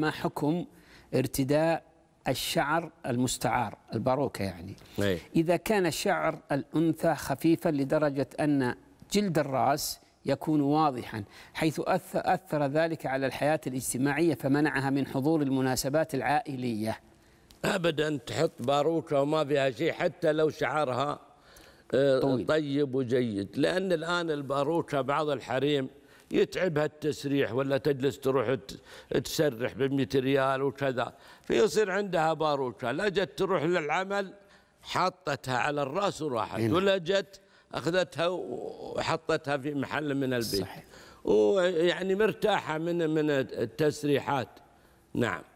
ما حكم ارتداء الشعر المستعار الباروكة يعني أي. إذا كان شعر الأنثى خفيفا لدرجة أن جلد الرأس يكون واضحا حيث أثر, ذلك على الحياة الاجتماعية فمنعها من حضور المناسبات العائلية أبدا تحط باروكة وما فيها شيء حتى لو شعرها آه، طويل. طيب وجيد لأن الآن الباروكة بعض الحريم يتعبها التسريح ولا تجلس تروح تسرح ب 100 ريال وكذا فيصير عندها باروكه لا جت تروح للعمل حطتها على الراس وراحت إيه. ولا جت اخذتها وحطتها في محل من البيت صحيح. ويعني مرتاحه من من التسريحات نعم